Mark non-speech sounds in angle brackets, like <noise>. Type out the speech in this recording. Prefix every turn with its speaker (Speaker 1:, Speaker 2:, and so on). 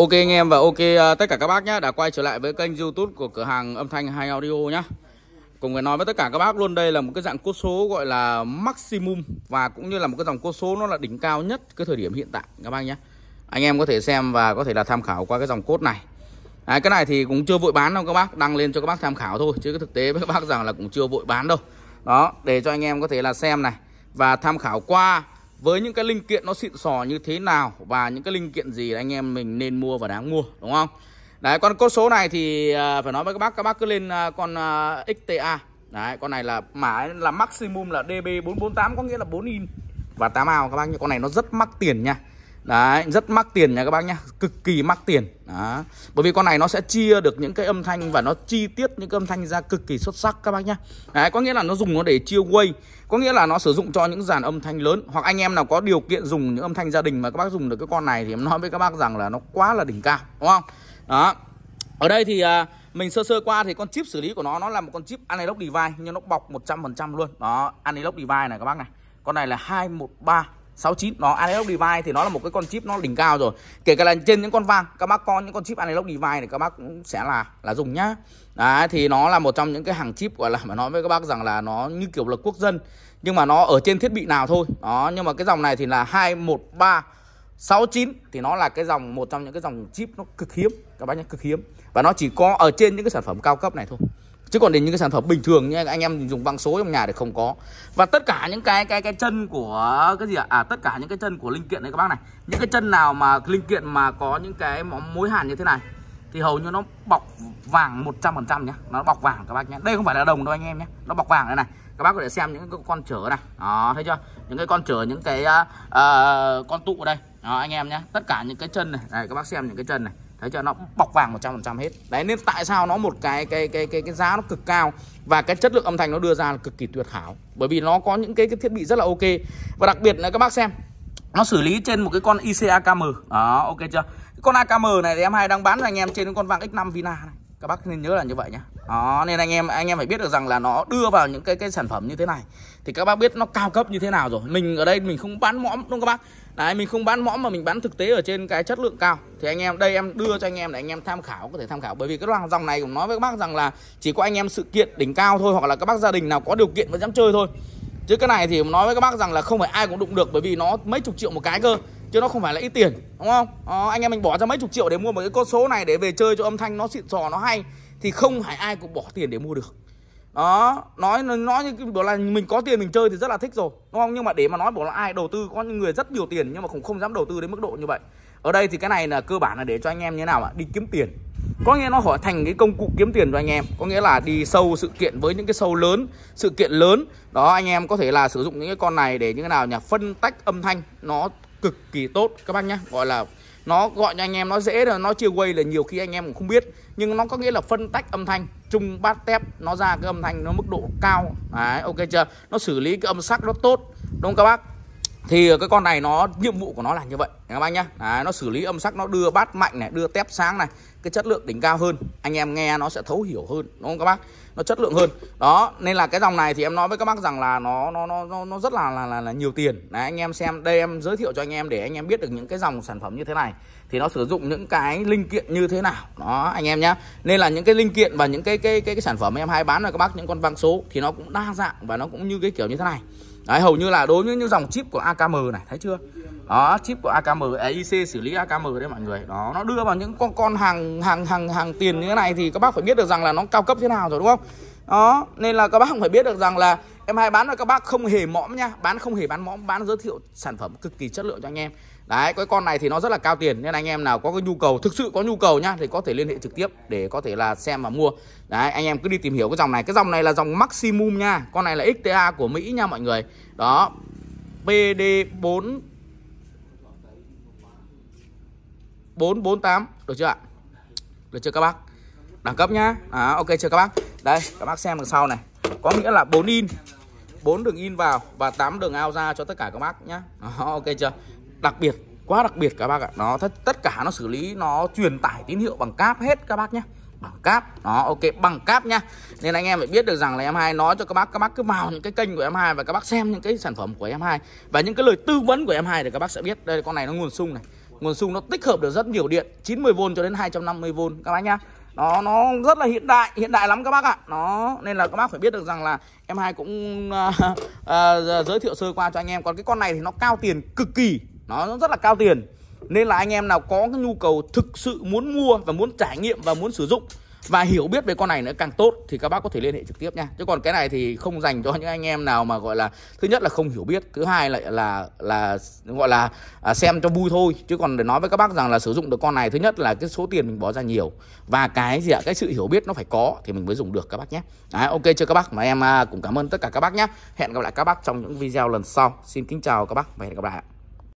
Speaker 1: Ok anh em và ok à, tất cả các bác nhé đã quay trở lại với kênh youtube của cửa hàng âm thanh hay audio nhé Cùng với nói với tất cả các bác luôn đây là một cái dạng cốt số gọi là maximum Và cũng như là một cái dòng cốt số nó là đỉnh cao nhất cái thời điểm hiện tại các bác nhé Anh em có thể xem và có thể là tham khảo qua cái dòng cốt này à, Cái này thì cũng chưa vội bán đâu các bác đăng lên cho các bác tham khảo thôi Chứ cái thực tế với các bác rằng là cũng chưa vội bán đâu Đó để cho anh em có thể là xem này và tham khảo qua với những cái linh kiện nó xịn sò như thế nào và những cái linh kiện gì anh em mình nên mua và đáng mua đúng không đấy con cốt số này thì à, phải nói với các bác các bác cứ lên à, con à, XTA đấy con này là mã là maximum là DB448 có nghĩa là 4 in và 8 ao các bác nhé con này nó rất mắc tiền nha Đấy, rất mắc tiền nha các bác nhá Cực kỳ mắc tiền Đó. Bởi vì con này nó sẽ chia được những cái âm thanh Và nó chi tiết những cái âm thanh ra cực kỳ xuất sắc các bác nhá Đấy, có nghĩa là nó dùng nó để chia quay Có nghĩa là nó sử dụng cho những dàn âm thanh lớn Hoặc anh em nào có điều kiện dùng những âm thanh gia đình Mà các bác dùng được cái con này Thì em nói với các bác rằng là nó quá là đỉnh cao Đúng không? Đó Ở đây thì... À, mình sơ sơ qua thì con chip xử lý của nó nó là một con chip analog device nhưng nó bọc 100% luôn. Đó, analog device này các bác này. Con này là 213 69 nó analog device thì nó là một cái con chip nó đỉnh cao rồi kể cả là trên những con vàng các bác con những con chip analog device này các bác cũng sẽ là là dùng nhá Đấy, thì nó là một trong những cái hàng chip gọi là mà nói với các bác rằng là nó như kiểu là quốc dân nhưng mà nó ở trên thiết bị nào thôi đó nhưng mà cái dòng này thì là 213 69 thì nó là cái dòng một trong những cái dòng chip nó cực hiếm các bác nhé cực hiếm và nó chỉ có ở trên những cái sản phẩm cao cấp này thôi chứ còn đến những cái sản phẩm bình thường nha anh em dùng băng số trong nhà thì không có và tất cả những cái cái cái chân của cái gì ạ à? tất cả những cái chân của linh kiện đấy các bác này những cái chân nào mà linh kiện mà có những cái mối hàn như thế này thì hầu như nó bọc vàng 100% nhá nó bọc vàng các bác nhé đây không phải là đồng đâu anh em nhé nó bọc vàng đây này các bác có thể xem những con chở này đó thấy chưa những cái con chở những cái uh, con tụ đây đó, anh em nhé tất cả những cái chân này, này các bác xem những cái chân này đấy cho nó bọc vàng 100% hết đấy nên tại sao nó một cái cái cái cái cái giá nó cực cao và cái chất lượng âm thanh nó đưa ra là cực kỳ tuyệt hảo bởi vì nó có những cái, cái thiết bị rất là ok và đặc biệt là các bác xem nó xử lý trên một cái con IC AKM đó ok chưa cái con AKM này thì em hai đang bán cho anh em trên con vàng X5 Vina này các bác nên nhớ là như vậy nhá đó nên anh em anh em phải biết được rằng là nó đưa vào những cái cái sản phẩm như thế này thì các bác biết nó cao cấp như thế nào rồi mình ở đây mình không bán mõm đúng không các bác Đấy mình không bán mõm mà mình bán thực tế ở trên cái chất lượng cao Thì anh em đây em đưa cho anh em để anh em tham khảo có thể tham khảo Bởi vì cái đoạn dòng này cũng nói với các bác rằng là chỉ có anh em sự kiện đỉnh cao thôi Hoặc là các bác gia đình nào có điều kiện mới dám chơi thôi Chứ cái này thì nói với các bác rằng là không phải ai cũng đụng được Bởi vì nó mấy chục triệu một cái cơ Chứ nó không phải là ít tiền đúng không à, Anh em mình bỏ ra mấy chục triệu để mua một cái con số này để về chơi cho âm thanh nó xịn sò nó hay Thì không phải ai cũng bỏ tiền để mua được đó nói nói như bảo là mình có tiền mình chơi thì rất là thích rồi đúng không nhưng mà để mà nói bảo là ai đầu tư có những người rất nhiều tiền nhưng mà cũng không dám đầu tư đến mức độ như vậy ở đây thì cái này là cơ bản là để cho anh em như thế nào ạ đi kiếm tiền có nghĩa nó hỏi thành cái công cụ kiếm tiền cho anh em có nghĩa là đi sâu sự kiện với những cái sâu lớn sự kiện lớn đó anh em có thể là sử dụng những cái con này để như thế nào nhỉ phân tách âm thanh nó cực kỳ tốt các bác nhé. gọi là nó gọi cho anh em nó dễ là nó chia quay là nhiều khi anh em cũng không biết nhưng nó có nghĩa là phân tách âm thanh trung bát tép nó ra cái âm thanh nó mức độ cao đấy ok chưa nó xử lý cái âm sắc nó tốt đúng không các bác thì cái con này nó nhiệm vụ của nó là như vậy các bác nhá đấy, nó xử lý âm sắc nó đưa bát mạnh này đưa tép sáng này cái chất lượng đỉnh cao hơn anh em nghe nó sẽ thấu hiểu hơn đúng không các bác nó chất lượng hơn đó nên là cái dòng này thì em nói với các bác rằng là nó nó nó nó rất là là là, là nhiều tiền Đấy, anh em xem đây em giới thiệu cho anh em để anh em biết được những cái dòng sản phẩm như thế này thì nó sử dụng những cái linh kiện như thế nào đó anh em nhá nên là những cái linh kiện và những cái cái cái, cái sản phẩm em hay bán rồi các bác những con vang số thì nó cũng đa dạng và nó cũng như cái kiểu như thế này Đấy, hầu như là đối với những dòng chip của AKM này thấy chưa đó chip của AKM IC xử lý AKM đấy mọi người đó nó đưa vào những con con hàng hàng hàng hàng tiền như thế này thì các bác phải biết được rằng là nó cao cấp thế nào rồi đúng không đó nên là các bác phải biết được rằng là em hai bán là các bác không hề mõm nha bán không hề bán mõm bán giới thiệu sản phẩm cực kỳ chất lượng cho anh em đấy cái con này thì nó rất là cao tiền nên anh em nào có cái nhu cầu thực sự có nhu cầu nhá thì có thể liên hệ trực tiếp để có thể là xem và mua đấy anh em cứ đi tìm hiểu cái dòng này cái dòng này là dòng maximum nha con này là XTA của Mỹ nha mọi người đó PD4 448 được chưa ạ được chưa các bác đẳng cấp nhá à, ok chưa các bác đây các bác xem đằng sau này có nghĩa là 4 in 4 đường in vào và 8 đường ao ra cho tất cả các bác nhá Đó, ok chưa đặc biệt quá đặc biệt các bác ạ nó tất cả nó xử lý nó truyền tải tín hiệu bằng cáp hết các bác nhé bằng cáp đó ok bằng cáp nhá nên anh em phải biết được rằng là em hai nói cho các bác các bác cứ vào những cái kênh của em hai và các bác xem những cái sản phẩm của em hai và những cái lời tư vấn của em hai thì các bác sẽ biết đây con này nó nguồn sung này nguồn sung nó tích hợp được rất nhiều điện 90V cho đến 250V các bác nhá nó nó rất là hiện đại hiện đại lắm các bác ạ nó nên là các bác phải biết được rằng là em hai cũng uh, <laughs> uh, giới thiệu sơ qua cho anh em còn cái con này thì nó cao tiền cực kỳ nó rất là cao tiền nên là anh em nào có cái nhu cầu thực sự muốn mua và muốn trải nghiệm và muốn sử dụng và hiểu biết về con này nữa càng tốt thì các bác có thể liên hệ trực tiếp nha chứ còn cái này thì không dành cho những anh em nào mà gọi là thứ nhất là không hiểu biết thứ hai lại là là gọi là à, xem cho vui thôi chứ còn để nói với các bác rằng là sử dụng được con này thứ nhất là cái số tiền mình bỏ ra nhiều và cái gì ạ cái sự hiểu biết nó phải có thì mình mới dùng được các bác nhé Đấy, ok chưa các bác mà em à, cũng cảm ơn tất cả các bác nhé hẹn gặp lại các bác trong những video lần sau xin kính chào các bác và hẹn gặp lại